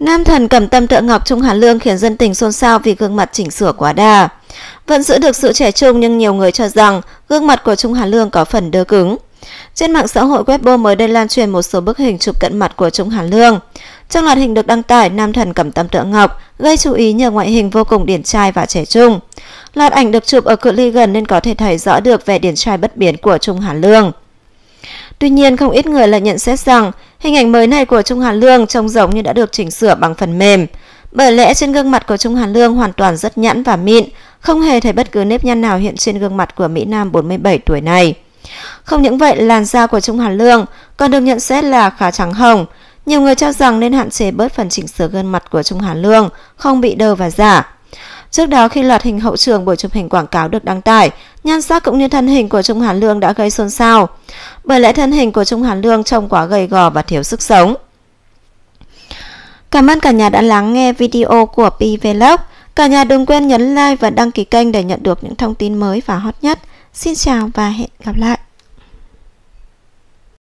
Nam thần cầm tâm tượng ngọc Trung Hàn Lương khiến dân tình xôn xao vì gương mặt chỉnh sửa quá đà. Vẫn giữ được sự trẻ trung nhưng nhiều người cho rằng gương mặt của Trung Hàn Lương có phần đơ cứng. Trên mạng xã hội Weibo mới đây lan truyền một số bức hình chụp cận mặt của Trung Hàn Lương. Trong loạt hình được đăng tải, nam thần cầm tâm tượng ngọc gây chú ý nhờ ngoại hình vô cùng điển trai và trẻ trung. Loạt ảnh được chụp ở cự ly gần nên có thể thấy rõ được vẻ điển trai bất biến của Trung Hàn Lương. Tuy nhiên, không ít người lại nhận xét rằng Hình ảnh mới này của Trung Hàn Lương trông giống như đã được chỉnh sửa bằng phần mềm. Bởi lẽ trên gương mặt của Trung Hàn Lương hoàn toàn rất nhẵn và mịn, không hề thấy bất cứ nếp nhăn nào hiện trên gương mặt của Mỹ Nam 47 tuổi này. Không những vậy, làn da của Trung Hàn Lương còn được nhận xét là khá trắng hồng. Nhiều người cho rằng nên hạn chế bớt phần chỉnh sửa gương mặt của Trung Hàn Lương, không bị đờ và giả. Trước đó khi loạt hình hậu trường buổi chụp hình quảng cáo được đăng tải, nhan sắc cũng như thân hình của Trung Hàn Lương đã gây xôn xao. Bởi lẽ thân hình của Trung Hàn Lương trông quá gầy gò và thiếu sức sống. Cảm ơn cả nhà đã lắng nghe video của PVlog. Cả nhà đừng quên nhấn like và đăng ký kênh để nhận được những thông tin mới và hot nhất. Xin chào và hẹn gặp lại.